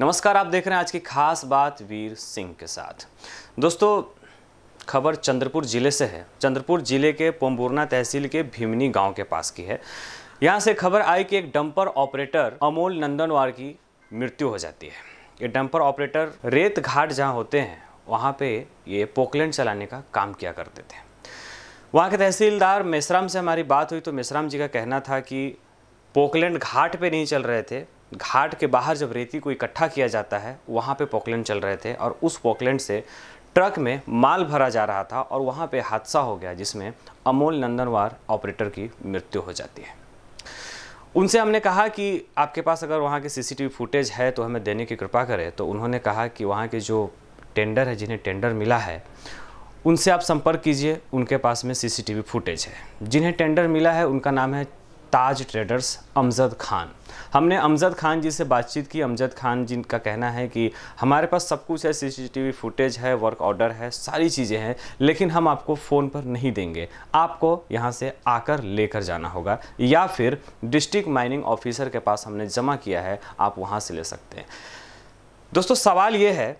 नमस्कार आप देख रहे हैं आज की खास बात वीर सिंह के साथ दोस्तों खबर चंद्रपुर ज़िले से है चंद्रपुर ज़िले के पोम्बुरना तहसील के भीमनी गांव के पास की है यहाँ से खबर आई कि एक डंपर ऑपरेटर अमोल नंदनवार की मृत्यु हो जाती है ये डंपर ऑपरेटर रेत घाट जहाँ होते हैं वहाँ पर ये पोकलैंड चलाने का काम किया करते थे वहाँ के तहसीलदार मेसराम से हमारी बात हुई तो मेसराम जी का कहना था कि पोकलैंड घाट पे नहीं चल रहे थे घाट के बाहर जब रेती को इकट्ठा किया जाता है वहाँ पे पोकलैंड चल रहे थे और उस पोकलैंड से ट्रक में माल भरा जा रहा था और वहाँ पे हादसा हो गया जिसमें अमोल नंदनवार ऑपरेटर की मृत्यु हो जाती है उनसे हमने कहा कि आपके पास अगर वहाँ की सीसीटीवी फुटेज है तो हमें देने की कृपा करें तो उन्होंने कहा कि वहाँ के जो टेंडर है जिन्हें टेंडर मिला है उनसे आप संपर्क कीजिए उनके पास में सीसीटीवी फुटेज है जिन्हें टेंडर मिला है उनका नाम है ताज ट्रेडर्स अमजद खान हमने अमजद खान जी से बातचीत की अमजद खान जी का कहना है कि हमारे पास सब कुछ है सीसीटीवी फुटेज है वर्क ऑर्डर है सारी चीज़ें हैं लेकिन हम आपको फ़ोन पर नहीं देंगे आपको यहाँ से आकर लेकर जाना होगा या फिर डिस्ट्रिक्ट माइनिंग ऑफिसर के पास हमने जमा किया है आप वहाँ से ले सकते हैं दोस्तों सवाल ये है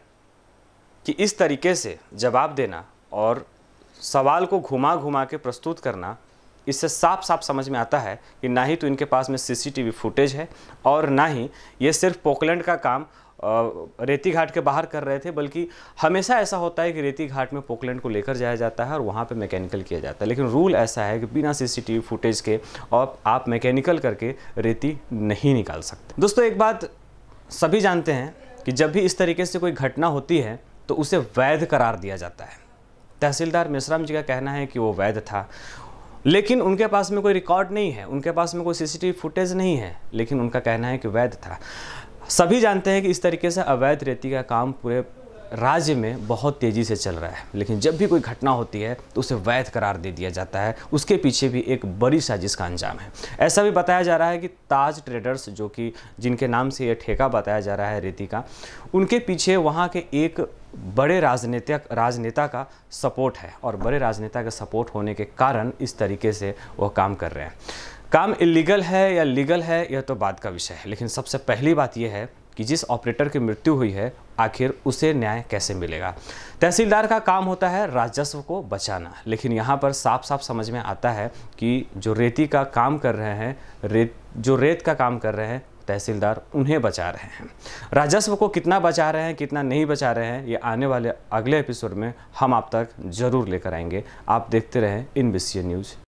कि इस तरीके से जवाब देना और सवाल को घुमा घुमा के प्रस्तुत करना इससे साफ साफ समझ में आता है कि ना ही तो इनके पास में सीसीटीवी फुटेज है और ना ही ये सिर्फ पोकलैंड का काम रेती घाट के बाहर कर रहे थे बल्कि हमेशा ऐसा होता है कि रेती घाट में पोकलैंड को लेकर जाया जाता है और वहाँ पे मैकेनिकल किया जाता है लेकिन रूल ऐसा है कि बिना सीसीटीवी फुटेज के और आप मैकेनिकल करके रेती नहीं निकाल सकते दोस्तों एक बात सभी जानते हैं कि जब भी इस तरीके से कोई घटना होती है तो उसे वैध करार दिया जाता है तहसीलदार मिश्राम जी का कहना है कि वो वैध था लेकिन उनके पास में कोई रिकॉर्ड नहीं है उनके पास में कोई सीसीटीवी फुटेज नहीं है लेकिन उनका कहना है कि वैध था सभी जानते हैं कि इस तरीके से अवैध रेती का काम पूरे राज्य में बहुत तेज़ी से चल रहा है लेकिन जब भी कोई घटना होती है तो उसे वैध करार दे दिया जाता है उसके पीछे भी एक बड़ी साजिश का अंजाम है ऐसा भी बताया जा रहा है कि ताज ट्रेडर्स जो कि जिनके नाम से यह ठेका बताया जा रहा है रेती का उनके पीछे वहाँ के एक बड़े राजनीतिक राजनेता का सपोर्ट है और बड़े राजनेता का सपोर्ट होने के कारण इस तरीके से वह काम कर रहे हैं काम इलीगल है या लीगल है यह तो बात का विषय है लेकिन सबसे पहली बात यह है कि जिस ऑपरेटर की मृत्यु हुई है आखिर उसे न्याय कैसे मिलेगा तहसीलदार का काम होता है राजस्व को बचाना लेकिन यहाँ पर साफ साफ समझ में आता है कि जो रेती का काम कर रहे हैं रेत जो रेत का काम कर रहे हैं तहसीलदार उन्हें बचा रहे हैं राजस्व को कितना बचा रहे हैं कितना नहीं बचा रहे हैं ये आने वाले अगले एपिसोड में हम आप तक ज़रूर लेकर आएंगे आप देखते रहें इन बी न्यूज़